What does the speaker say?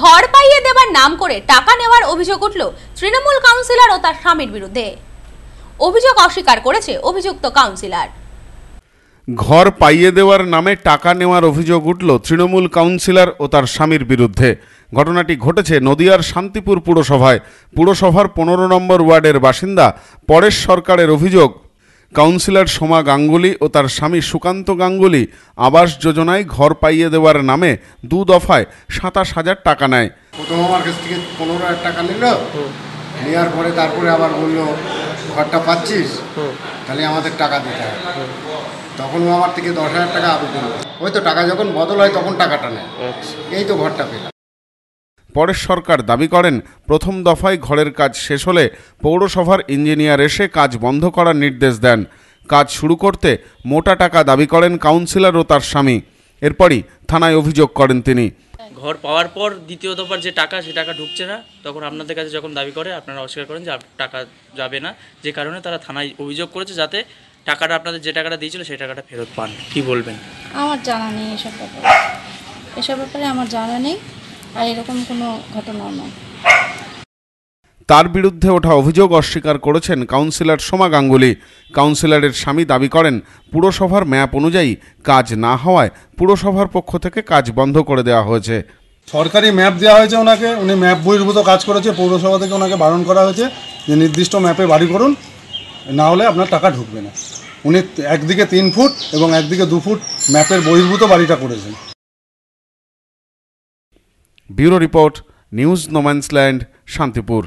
ঘর পাইয়ে দেবার নাম করে টাকা নেওয়ার অভিযোগ উঠল তৃণমূল কাউন্সিলর ও তার স্বামীর বিরুদ্ধে অভিযোগ অস্বীকার করেছে অভিযুক্ত কাউন্সিলর ঘর পাইয়ে দেওয়ার নামে টাকা নেওয়ার অভিযোগ উঠল তৃণমূল কাউন্সিলর ও তার স্বামীর বিরুদ্ধে ঘটনাটি ঘটেছে নদিয়ার শান্তিপুর পুরসভায় পুরসভার পনেরো নম্বর ওয়ার্ডের বাসিন্দা পরেশ সরকারের অভিযোগ কাউন্সিলর সোমা গাঙ্গুলি ও তার স্বামী সুকান্ত গাঙ্গুলি আবাস যোজনায় ঘর পাইয়ে দেওয়ার নামে দু দফায় সাতাশ হাজার টাকা নেয় প্রথম আমার কাছ থেকে পনেরো হাজার টাকা নিল নেওয়ার পরে তারপরে আবার বলল ঘরটা পাচ্ছিস তাহলে আমাদের টাকা দিতে হবে তখন আমার থেকে দশ হাজার টাকা আবেদন ওই তো টাকা যখন বদল হয় তখন টাকাটা নেয় আচ্ছা। এই তো ঘরটা পেল পরে সরকার দাবি করেন প্রথম দফায় ঘরের কাজ শেষ হলে পৌরসভার ইঞ্জিনিয়ার এসে কাজ বন্ধ করার নির্দেশ দেন কাজ শুরু করতে মোটা টাকা দাবি করেন কাউন্সিলর ও তার স্বামী এরপরই থানায় অভিযোগ করেন তিনি ঘর পাওয়ার পর দ্বিতীয় দফার যে টাকা সে টাকা ঢুকছে না তখন আপনাদের কাছে যখন দাবি করে আপনারা অস্বীকার করেন যে টাকা যাবে না যে কারণে তারা থানায় অভিযোগ করেছে যাতে টাকাটা আপনাদের যে টাকাটা দিয়েছিল সেই টাকাটা ফেরত পান কি বলবেন আমার জানা নেই এসব ব্যাপারে এসব ব্যাপারে আমার জানা নেই আর এরকম কোনো ঘটনা নয় তার বিরুদ্ধে ওঠা অভিযোগ অস্বীকার করেছেন কাউন্সিলর সোমা গাঙ্গুলি কাউন্সিলরের স্বামী দাবি করেন পুরসভার ম্যাপ অনুযায়ী কাজ না হওয়ায় পুরসভার পক্ষ থেকে কাজ বন্ধ করে দেওয়া হয়েছে সরকারি ম্যাপ দেওয়া হয়েছে ওনাকে উনি ম্যাপ বহির্ভূত কাজ করেছে পৌরসভা থেকে ওনাকে বারণ করা হয়েছে যে নির্দিষ্ট ম্যাপে বাড়ি করুন না হলে আপনার টাকা ঢুকবে না উনি একদিকে তিন ফুট এবং একদিকে দু ফুট ম্যাপের বহির্ভূত বাড়িটা করেছেন bureau report news no man's land Shantipur